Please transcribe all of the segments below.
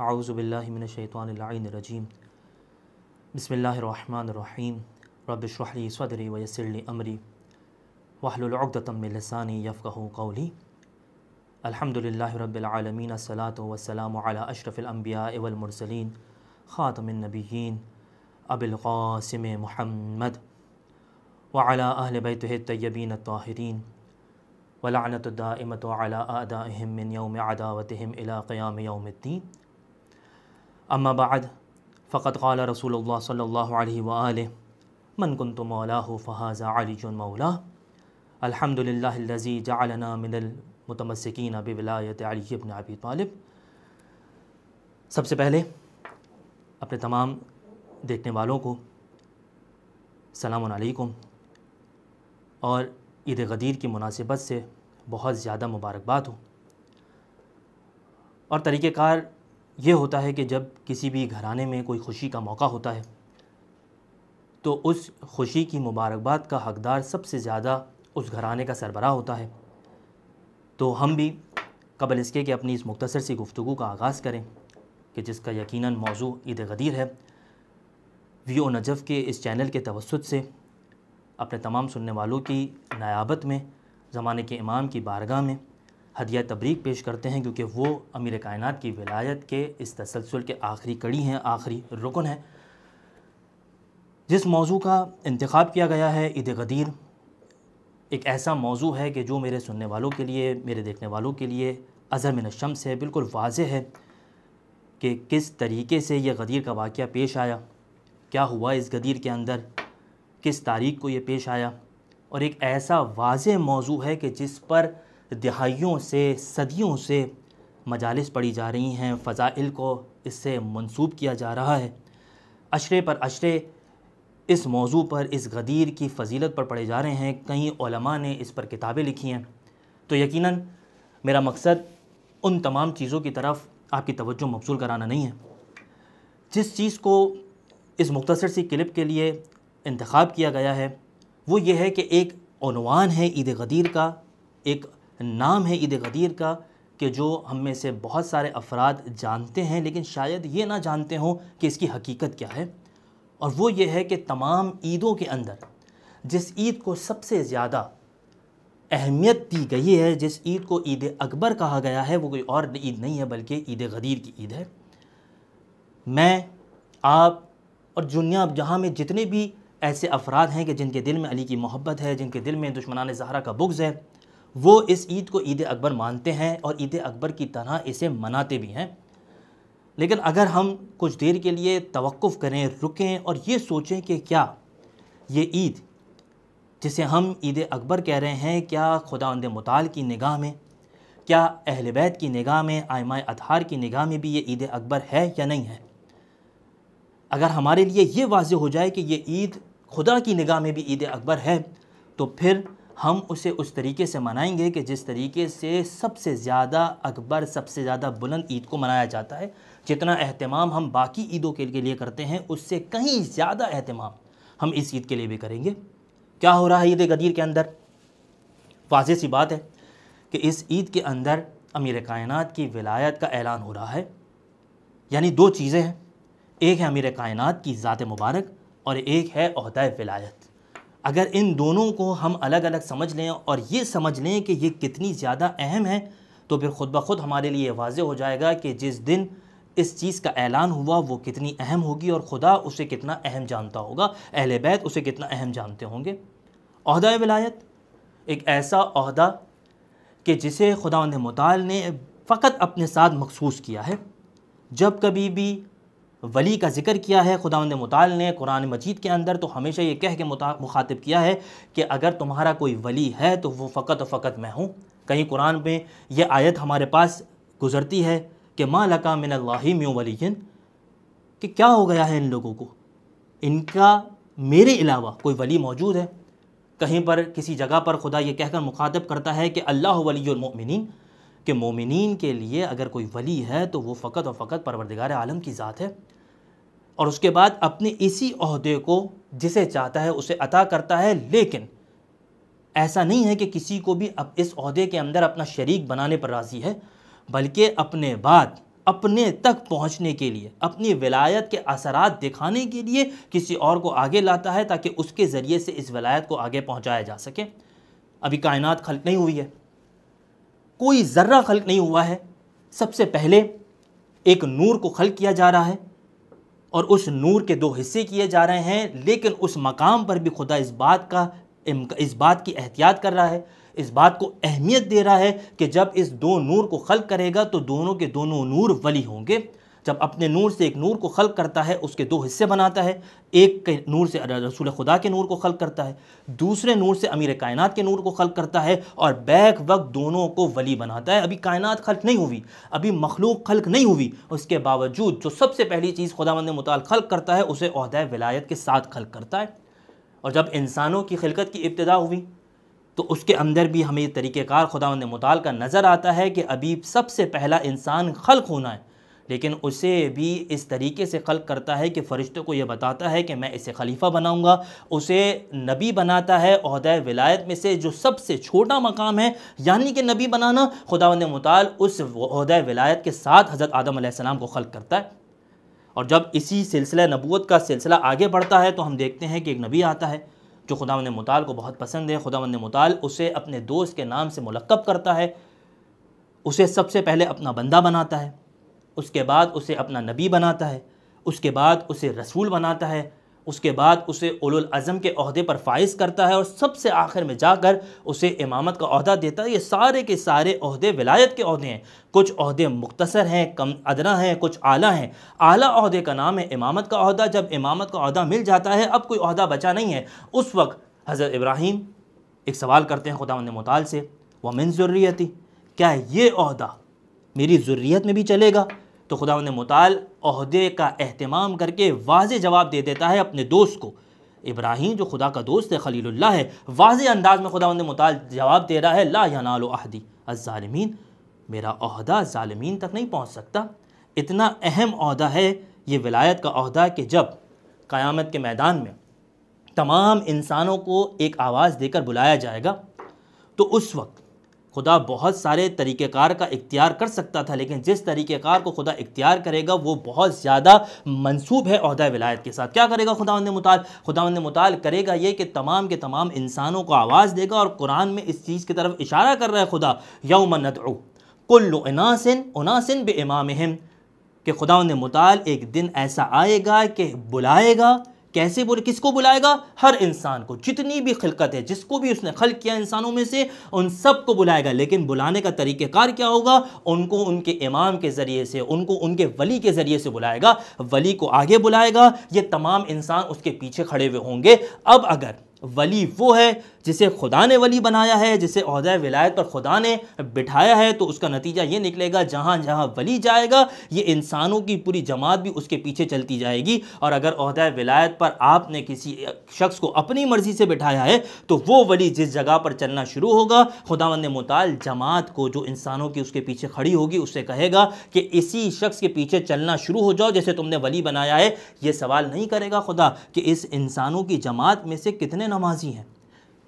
أعوذ بالله من الشيطان اللعين الرجيم بسم الله الرحمن الرحيم رب اشرح لي صدري ويسر لي أمري واحلل عقدة من لساني يفقه قولي الحمد لله رب العالمين الصلاة والسلام على أشرف الأنبياء والمرسلين خاتم النبيين أبي القاسم محمد وعلى أهل بيته الطيبين الطاهرين ولعنة الدائمة على أعدائهم من يوم عداوتهم إلى قيام يوم الدين अम्मा बाद फ़कत क़ाल रसूल सल्ला वल मन कन तो मौला हो फ़हाज़ा अली जन मौला अलहमदिल्लाजी जालना मिनल मुतमसकिन अब विलायत अली अबन अबी तालब सबसे पहले अपने तमाम देखने वालों को सलामकुम और ईद गदीर की मुनासिबत से बहुत ज़्यादा मुबारकबाद हो और तरीक़ार ये होता है कि जब किसी भी घराने में कोई खुशी का मौका होता है तो उस खुशी की मुबारकबाद का हकदार सबसे ज़्यादा उस घराने का सरबरा होता है तो हम भी कबल इसके कि अपनी इस मुख्तसर सी गुफ्तु का आगाज़ करें कि जिसका यकीन मौजू ईद गदीर है वी ओ नजफ़ के इस चैनल के तवसत से अपने तमाम सुनने वालों की नायाबत में ज़माने के इमाम की बारगाह में हदिया तबरीक पेश करते हैं क्योंकि वो अमीर कायनत की विलायत के इस तसलसल के आखिरी कड़ी हैं आखिरी रुकन है जिस मौजू का इंतखब किया गया है ईद गदीर एक ऐसा मौजू है कि जो मेरे सुनने वालों के लिए मेरे देखने वालों के लिए अज़र में नशम से बिल्कुल वाज है कि किस तरीके से यह गदीर का वाक़ पेश आया क्या हुआ इस गदीर के अंदर किस तारीख को ये पेश आया और एक ऐसा वाज मौजू है कि जिस पर दिहाइयों से सदियों से मजालस पढ़ी जा रही हैं फ़ज़ाइल को इससे मनसूब किया जा रहा है अशरे पर अशरे इस मौजू पर इस गदीर की फजीलत पर पढ़े जा रहे हैं कई ने इस पर किताबें लिखी हैं तो यकीनन मेरा मकसद उन तमाम चीज़ों की तरफ आपकी तवज्जो मबसूल कराना नहीं है जिस चीज़ को इस मुख्तर सी क्लिप के लिए इंतखब किया गया है वो ये है कि एक अनवान है ईद गदीर का एक नाम है ईद गदीर का कि जो हम में से बहुत सारे अफराद जानते हैं लेकिन शायद ये ना जानते हों कि इसकी हकीकत क्या है और वो ये है कि तमाम ईदों के अंदर जिस ईद को सबसे ज़्यादा अहमियत दी गई है जिस ईद को ईद अकबर कहा गया है वो कोई और ईद नहीं है बल्कि ईद गदीर की ईद है मैं आप और दुनिया जहाँ में जितने भी ऐसे अफराद हैं कि जिनके दिल में अली की मोहब्बत है जिनके दिल में दुश्मनान जहरा का बुग्ज़ है वो इस ईद को ईद अकबर मानते हैं और ईद अकबर की तरह इसे मनाते भी हैं लेकिन अगर हम कुछ देर के लिए तवक़ करें रुकें और ये सोचें कि क्या ये ईद जिसे हम ईद अकबर कह रहे हैं क्या खुदा मताल की निगाह में क्या अहल बैत की निगाह में आयमा अतहार की निगाह में भी ये ईद अकबर है या नहीं है अगर हमारे लिए ये वाज हो जाए कि ये ईद खुदा की निगाह में भी ईद अकबर है तो फिर हम उसे उस तरीके से मनाएंगे कि जिस तरीके से सबसे ज़्यादा अकबर सबसे ज़्यादा बुलंद ईद को मनाया जाता है जितना अहतमाम हम बाकी ईदों के लिए करते हैं उससे कहीं ज़्यादा अहतमाम हम इस ईद के लिए भी करेंगे क्या हो रहा है ईद गदीर के अंदर वाज सी बात है कि इस ईद के अंदर अमीर कायन की विलायत का ऐलान हो रहा है यानी दो चीज़ें हैं एक है अमीर कायनात की ज़ात मुबारक और एक है अहदा विलायत अगर इन दोनों को हम अलग अलग समझ लें और ये समझ लें कि ये कितनी ज़्यादा अहम है तो फिर ख़ुद ब खुद हमारे लिए वाज हो जाएगा कि जिस दिन इस चीज़ का ऐलान हुआ वो कितनी अहम होगी और खुदा उसे कितना अहम जानता होगा अहल बैत उसे कितना अहम जानते होंगे अहदा विलायत एक ऐसा अहदा कि जिसे खुदा मताल ने फ़कत अपने साथ मखसूस किया है जब कभी भी वली का जिक्र किया है खुदा मताल ने कुरान मजीद के अंदर तो हमेशा ये कह के मुखातिब किया है कि अगर तुम्हारा कोई वली है तो वो फ़कत फ़कत मैं हूँ कहीं कुरान में यह आयत हमारे पास गुज़रती है कि माँ लका मिन म्यों वलीन कि क्या हो गया है इन लोगों को इनका मेरे अलावा कोई वली मौजूद है कहीं पर किसी जगह पर खुदा ये कहकर मुखातब करता है कि अल्लाह वलीमिन के मोमिन के लिए अगर कोई वली है तो वो फ़कत व फ़कत परवरदिगार आलम की ज़ात है और उसके बाद अपने इसी अहदे को जिसे चाहता है उसे अता करता है लेकिन ऐसा नहीं है कि किसी को भी अब इस अहदे के अंदर अपना शरीक बनाने पर राज़ी है बल्कि अपने बाद अपने तक पहुंचने के लिए अपनी विलायत के असरात दिखाने के लिए किसी और को आगे लाता है ताकि उसके ज़रिए से इस विलायत को आगे पहुंचाया जा सके अभी कायनात खल्क नहीं हुई है कोई ज़र्रा खल्क नहीं हुआ है सबसे पहले एक नूर को खल किया जा रहा है और उस नूर के दो हिस्से किए जा रहे हैं लेकिन उस मकाम पर भी खुदा इस बात का इस बात की एहतियात कर रहा है इस बात को अहमियत दे रहा है कि जब इस दो नूर को खल करेगा तो दोनों के दोनों नूर वली होंगे जब अपने नूर से एक नूर को खल करता है उसके दो हिस्से बनाता है एक के नूर से रसूल खुदा के नूर को खल करता है दूसरे नूर से अमीर कायनात के नूर को खल करता है और बैक वक्त दोनों को वली बनाता है अभी कायनात खल्क नहीं हुई अभी मखलूक खल्क नहीं हुई उसके बावजूद जो सबसे पहली चीज़ खुदा मंद मताल खल्क करता है उसे अहदा विलायत के साथ खल्क करता है और जब इंसानों की खिलकत की इब्तदा हुई तो उसके अंदर भी हमें तरीक़ेकार खुदा मंद मताल का नज़र आता है कि अभी सबसे पहला इंसान खल्क होना है लेकिन उसे भी इस तरीके से खल करता है कि फ़रिश्तों को यह बताता है कि मैं इसे खलीफा बनाऊँगा उसे नबी बनाता है अहदय विलायत में से जो सबसे छोटा मकाम है यानी कि नबी बनाना खुदा ने मताल उस अहदय विलायत के साथ हज़रत आदम को खल करता है और जब इसी सिलसिला नबूत का सिलसिला आगे बढ़ता है तो हम देखते हैं कि एक नबी आता है जो खुदा मताल को बहुत पसंद है खुदा मताल उसे अपने दोस्त के नाम से मुलकब करता है उसे सबसे पहले अपना बंदा बनाता है उसके बाद उसे अपना नबी बनाता है उसके बाद उसे रसूल बनाता है उसके बाद उसे अज़म के अहदे पर फाइज करता है और सबसे आखिर में जाकर उसे इमामत का अहदा देता है ये सारे के सारे अहदे विलायत के अहदे हैं कुछ अहदे मुख्तसर हैं कम अदना हैं कुछ आला हैं आला अहदे का नाम है इमामत का अहदा जब इमामत का अहदा मिल जाता है अब कोई अहदा बचा नहीं है उस वक्त हज़रत इब्राहिम एक सवाल करते हैं खुदा मताल से वमिन ज़ुर्रियती क्या ये अहदा मेरी ज़रूरीत में भी चलेगा तो खुदा मताल अहदे का अहतमाम करके वाज जवाब दे देता है अपने दोस्त को इब्राहिम जो खुदा का दोस्त है खलील्ला है वाज अंदाज में खुदा मुताल जवाब दे रहा है ला यनाल अहदी अजालमीन मेरा अहदा ालमीन तक नहीं पहुँच सकता इतना अहम अहदा है ये विलायत का अहदा कि जब क़्यामत के मैदान में तमाम इंसानों को एक आवाज़ देकर बुलाया जाएगा तो उस वक्त खुदा बहुत सारे तरीक़ेकार का इख्तियार कर सकता था लेकिन जिस तरीक़ेकार को खुदा इख्तियार करेगा वो बहुत ज़्यादा मनसूब है अहदा विलायत के साथ क्या करेगा खुदा मुताल खुदा मुताल करेगा ये कि तमाम के तमाम इंसानों को आवाज़ देगा और कुरान में इस चीज़ की तरफ इशारा कर रहा है खुदा यौमनत कुल्लु अनासिन अनासिन बे इमाम कि खुदा मुताल एक दिन ऐसा आएगा कि बुलाएगा कैसे बोले किसको बुलाएगा हर इंसान को जितनी भी खिलकत है जिसको भी उसने खल किया इंसानों में से उन सबको बुलाएगा लेकिन बुलाने का तरीक़ेकार क्या होगा उनको उनके इमाम के ज़रिए से उनको उनके वली के ज़रिए से बुलाएगा वली को आगे बुलाएगा ये तमाम इंसान उसके पीछे खड़े हुए होंगे अब अगर वली वो है जिसे खुदा ने वली बनाया है जिसे अहदा विलायत पर खुदा ने बिठाया है तो उसका नतीजा ये निकलेगा जहाँ जहाँ वली जाएगा ये इंसानों की पूरी जमात भी उसके पीछे चलती जाएगी और अगर अहदा विलायत पर आपने किसी शख्स को अपनी मर्ज़ी से बिठाया है तो वो वली जिस जगह पर चलना शुरू होगा खुदा खुदावंद मुताल जमात को जो इंसानों की उसके पीछे खड़ी होगी उससे कहेगा कि इसी शख्स के पीछे चलना शुरू हो जाओ जैसे तुमने वली बनाया है ये सवाल नहीं करेगा खुदा कि इस इंसानों की जमात में से कितने नमाजी हैं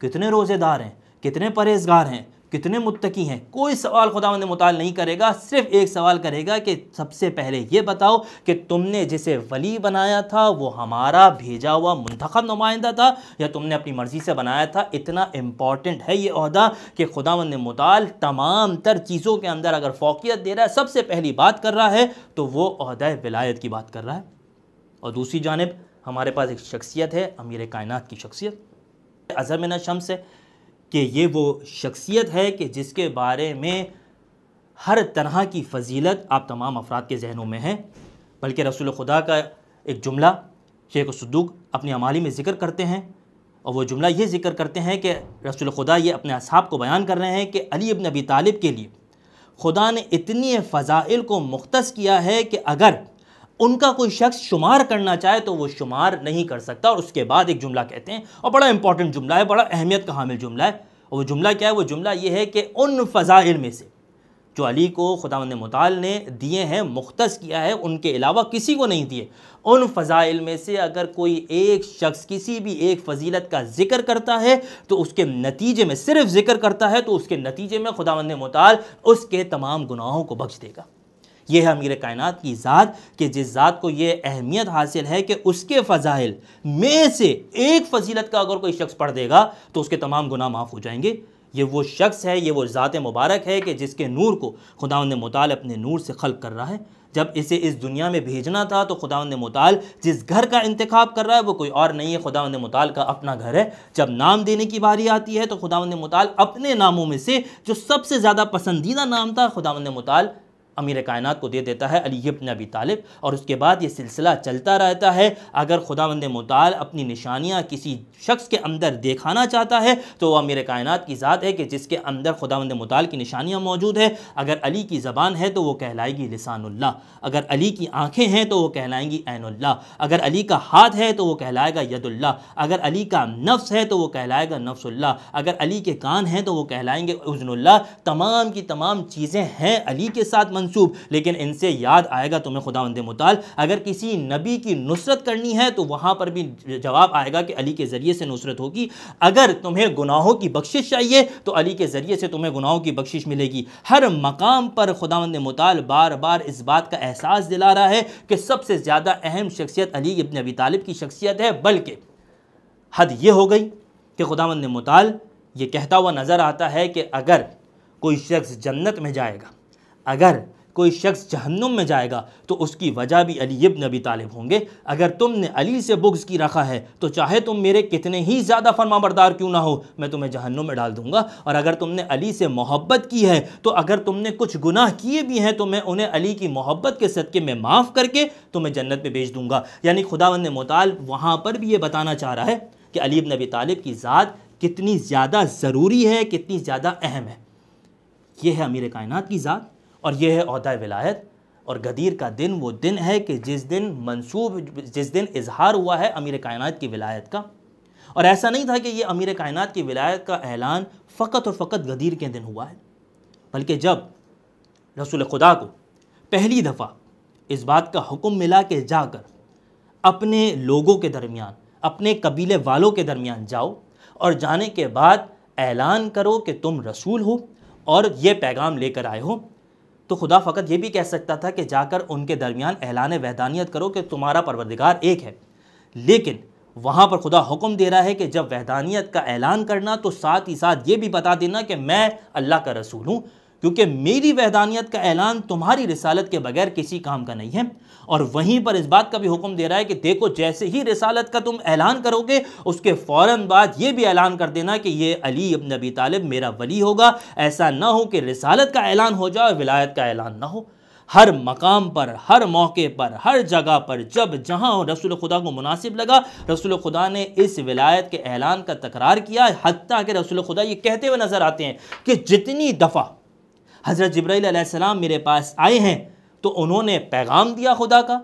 कितने रोज़ेदार हैं कितने परहेजगार हैं कितने मुत्तकी हैं कोई सवाल खुदा ने मुताल नहीं करेगा सिर्फ एक सवाल करेगा कि सबसे पहले ये बताओ कि तुमने जिसे वली बनाया था वो हमारा भेजा हुआ मंतखब नुमाइंदा था या तुमने अपनी मर्ज़ी से बनाया था इतना इम्पॉर्टेंट है ये अहदा कि खुदा ने मुताल तमाम तर चीज़ों के अंदर अगर फोकियत दे रहा है सबसे पहली बात कर रहा है तो वो अहदा विलायत की बात कर रहा है और दूसरी जानब हमारे पास एक शख्सियत है अमीर कायनत की शख्सियत अजहमिन शम्स कि ये वो शख्सियत है कि जिसके बारे में हर तरह की फजीलत आप तमाम अफराद के जहनों में है बल्कि रसूल खुदा का एक जुमला शेख सदूक अपनी अमाली में ज़िक्र करते हैं और वह जुमला ये ज़िक्र करते हैं कि रसूल खुदा ये अपने असाब को बयान कर रहे हैं कि अली इबन नबी तालिब के लिए खुदा ने इतनी फ़ज़ाइल को मुख्त किया है कि अगर उनका कोई शख्स शुमार करना चाहे तो वो शुमार नहीं कर सकता और उसके बाद एक जुमला कहते हैं और बड़ा इंपॉर्टेंट जुमला है बड़ा अहमियत का हामिल जुमला है और वो जुमला क्या है वो जुमला ये है कि उन फ़ज़ाइल में से जो अली को खुदा मताल ने दिए हैं मुख्त किया है उनके अलावा किसी को नहीं दिए उन फ़ज़ाइल में से अगर कोई एक शख्स किसी भी एक फजीलत का जिक्र करता है तो उसके नतीजे में सिर्फ जिक्र करता है तो उसके नतीजे में खुदा मताल उसके तमाम गुनाहों को बख्श देगा ये है अमीर कायनात की ज़ात कि जिस ज़ात को ये अहमियत हासिल है कि उसके फ़जाइल में से एक फजीलत का अगर कोई शख्स पढ़ देगा तो उसके तमाम गुना माफ़ हो जाएंगे ये वो शख्स है ये वो ज़ात मुबारक है कि जिसके नूर को खुदा ने मताल अपने नूर से खल कर रहा है जब इसे इस दुनिया में भेजना था तो खुदा ने मताल जिस घर का इंतखब कर रहा है वो कोई और नहीं है खुदा ने मताल का अपना घर है जब नाम देने की बारी आती है तो खुदा ने मताल अपने नामों में से जो सबसे ज़्यादा पसंदीदा नाम था खुदा ने मताल अमीर कायनात को दे देता है अली इब्न अबी तालब और उसके बाद ये सिलसिला चलता रहता है अगर खुदा बंद मताल अपनी निशानियाँ किसी शख्स के अंदर देखाना चाहता है तो वह अमीर कायनात की ज़ात है कि जिसके अंदर खुदा बंद मताल की निशानियाँ मौजूद है अगर अली की ज़बान है तो वह कहलाएगी लसानुल्ला अगर अली की आँखें हैं तो वह कहलाएंगी ऐनुल्ला अगर अली का हाथ है तो वह कहलाएगा यदुल्ला अगर अली का नफ्स है तो वह कहलाएगा नफ्सुल्ला अगर अली के कान हैं तो वह कहलाएँगे उजनल्ला तमाम की तमाम चीज़ें हैं अली के साथ मन मनसूब लेकिन इनसे याद आएगा तुम्हें खुदा वंद मुताल अगर किसी नबी की नुसरत करनी है तो वहाँ पर भी जवाब आएगा कि अली के ज़रिए से नुसरत होगी अगर तुम्हें गुनाहों की बख्शिश चाहिए तो अली के ज़रिए से तुम्हें गुनाहों की बख्शिश मिलेगी हर मकाम पर वंद मुताल बार बार इस बात का एहसास दिला रहा है कि सबसे ज़्यादा अहम शख्सियत अली इबन अबी तालब की शख्सियत है बल्कि हद ये हो गई कि वंद मुताल ये कहता हुआ नज़र आता है कि अगर कोई शख्स जन्नत में जाएगा अगर कोई शख्स जहन्नुम में जाएगा तो उसकी वजह भी अली इब्न अबी तालिब होंगे अगर तुमने अली से बुग्स की रखा है तो चाहे तुम मेरे कितने ही ज़्यादा फरमाबरदार क्यों ना हो मैं तुम्हें जहन्नुम में डाल दूँगा और अगर तुमने अली से मोहब्बत की है तो अगर तुमने कुछ गुनाह किए भी हैं तो मैं उन्हें अली की मोहब्बत के सदक़े में माफ़ करके तुम्हें जन्नत में भेज दूँगा यानी खुदावंद मताल वहाँ पर भी ये बताना चाह रहा है कि अली इब्न अबी तालिब की ज़ात कितनी ज़्यादा ज़रूरी है कितनी ज़्यादा अहम है यह है अमीर कायनात की ज़ात और यह है अहदा विलायत और गदीर का दिन वो दिन है कि जिस दिन मंसूब जिस दिन इजहार हुआ है अमीर कायनात की विलायत का और ऐसा नहीं था कि ये अमीर कायनात की विलायत का ऐलान फ़कत और फ़कत गदीर के दिन हुआ है बल्कि जब रसूल खुदा को पहली दफ़ा इस बात का हुक्म मिला कि जाकर अपने लोगों के दरमियान अपने कबीले वालों के दरमियान जाओ और जाने के बाद ऐलान करो कि तुम रसूल हो और ये पैगाम लेकर आए हो तो खुदा फ़कत यह भी कह सकता था कि जाकर उनके दरमियान एलान वहदानियत करो कि तुम्हारा परवरदिगार एक है लेकिन वहाँ पर खुदा हुक्म दे रहा है कि जब वहदानियत का ऐलान करना तो साथ ही साथ ये भी बता देना कि मैं अल्लाह का रसूल हूँ क्योंकि मेरी वहदानियत का ऐलान तुम्हारी रिसालत के बगैर किसी काम का नहीं है और वहीं पर इस बात का भी हुक्म दे रहा है कि देखो जैसे ही रिसालत का तुम ऐलान करोगे उसके फ़ौर बाद ये भी ऐलान कर देना कि ये अली अब नबी तालब मेरा वली होगा ऐसा ना हो कि रिसालत का ऐलान हो जाए विलायत का ऐलान ना हो हर मकाम पर हर मौके पर हर जगह पर जब जहाँ रसूल खुदा को मुनासिब लगा रसूल खुदा ने इस विलायत के ऐलान का तकरार किया हती कि रसूल खुदा ये कहते हुए नज़र आते हैं कि जितनी दफ़ा हज़रत जब्राईसम मेरे पास आए हैं तो उन्होंने पैगाम दिया खुदा का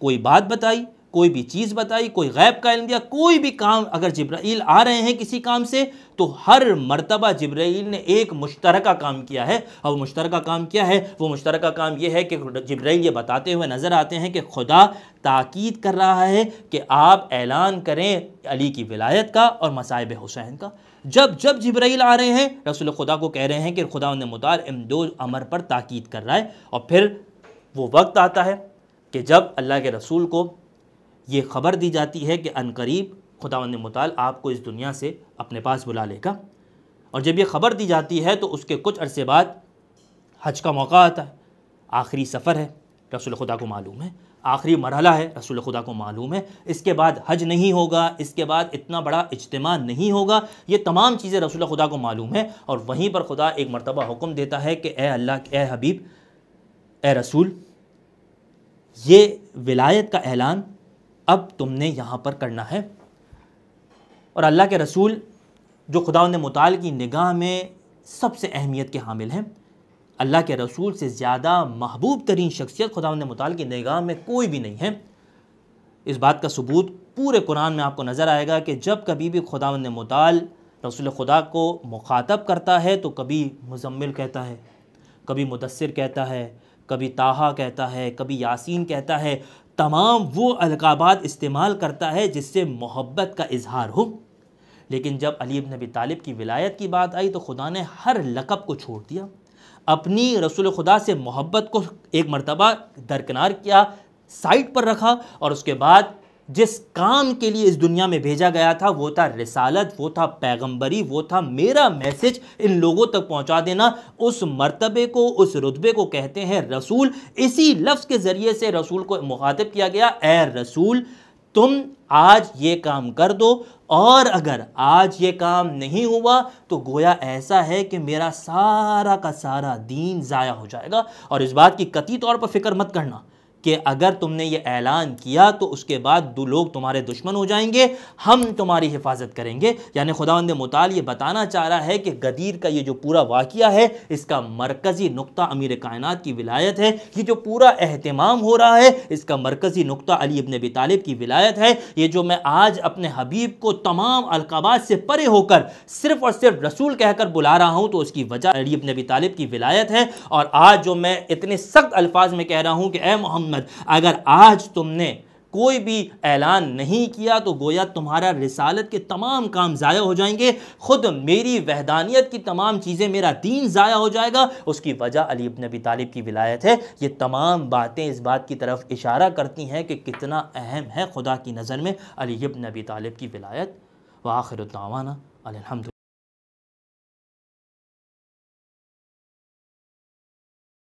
कोई बात बताई कोई भी चीज़ बताई कोई गैब का इल्म दिया कोई भी काम अगर जब्राईल आ रहे हैं किसी काम से तो हर मरतबा जब्राईल ने एक मुश्तरक काम किया है और वो मुश्तरक काम क्या है वो मुश्तरक काम ये है कि जब्राईल ये बताते हुए नज़र आते हैं कि खुदा ताक़द कर रहा है कि आप ऐलान करें अली की विलायत का और मसायब हुसैन का जब जब जिब्राइल आ रहे हैं रसूल खुदा को कह रहे हैं कि खुदा ने मुतार इमदो अमर पर ताकीद कर रहा है और फिर वो वक्त आता है कि जब अल्लाह के रसूल को ये ख़बर दी जाती है कि अनकरीब खुदा ने मुताल आपको इस दुनिया से अपने पास बुला लेगा और जब यह ख़बर दी जाती है तो उसके कुछ अरसे बाद हज का मौका आता है आखिरी सफ़र है रसूल खुदा को मालूम है आखिरी मरहला है रसूल खुदा को मालूम है इसके बाद हज नहीं होगा इसके बाद इतना बड़ा इज्तम नहीं होगा ये तमाम चीज़ें रसूल खुदा को मालूम है और वहीं पर खुदा एक मरतबा हुक्म देता है कि ए अल्लाह ए हबीब ए रसूल ये विलायत का ऐलान अब तुमने यहाँ पर करना है और अल्लाह के रसूल जो खुदा ने मुताल की निगाह में सबसे अहमियत के हामिल हैं अल्लाह के रसूल से ज़्यादा महबूब तरीन शख्सियत खुदा ने मताल की नगाह में कोई भी नहीं है इस बात का सबूत पूरे कुरान में आपको नज़र आएगा कि जब कभी भी खुदा ने मताल रसूल खुदा को मुखातब करता है तो कभी मुजम्मिल कहता है कभी मुदसर कहता है कभी ताहा कहता है कभी यासीन कहता है तमाम वो अलकाबात इस्तेमाल करता है जिससे मोहब्बत का इजहार हो लेकिन जब अली नबी तालिब की विलायत की बात आई तो खुदा ने हर लकब को छोड़ दिया अपनी रसूल खुदा से मोहब्बत को एक मरतबा दरकिनार किया साइड पर रखा और उसके बाद जिस काम के लिए इस दुनिया में भेजा गया था वो था रिसालत वो था पैगंबरी वो था मेरा मैसेज इन लोगों तक पहुंचा देना उस मर्तबे को उस रुतबे को कहते हैं रसूल इसी लफ्ज़ के ज़रिए से रसूल को मुखातब किया गया ए रसूल तुम आज ये काम कर दो और अगर आज ये काम नहीं हुआ तो गोया ऐसा है कि मेरा सारा का सारा दीन ज़ाया हो जाएगा और इस बात की कती तौर पर फिक्र मत करना कि अगर तुमने ये ऐलान किया तो उसके बाद दो लोग तुम्हारे दुश्मन हो जाएंगे हम तुम्हारी हिफाजत करेंगे यानी खुदांद मताल ये बताना चाह रहा है कि गदीर का ये जो पूरा वाक़ है इसका मरकज़ी नुकता अमीर कायनत की विलायत है ये जो पूरा अहतमाम हो रहा है इसका मरकज़ी नुकता अली इबन अबी की विलायत है ये जो मैं आज अपने हबीब को तमाम अलकाबात से परे होकर सिर्फ और सिर्फ रसूल कहकर बुला रहा हूँ तो उसकी वजह अली इबन अबी की विलायत है और आज जो मैं इतने सख्त अल्फाज में कह रहा हूँ कि ए मोहम्मद मोहम्मद अगर आज तुमने कोई भी ऐलान नहीं किया तो गोया तुम्हारा रिसालत के तमाम काम ज़ाया हो जाएंगे ख़ुद मेरी वहदानियत की तमाम चीज़ें मेरा दीन ज़ाया हो जाएगा उसकी वजह अली इबन तालिब की विलायत है ये तमाम बातें इस बात की तरफ इशारा करती हैं कि कितना अहम है खुदा की नज़र में अली इबन तालिब की विलायत व आखिर तावाना अलहमद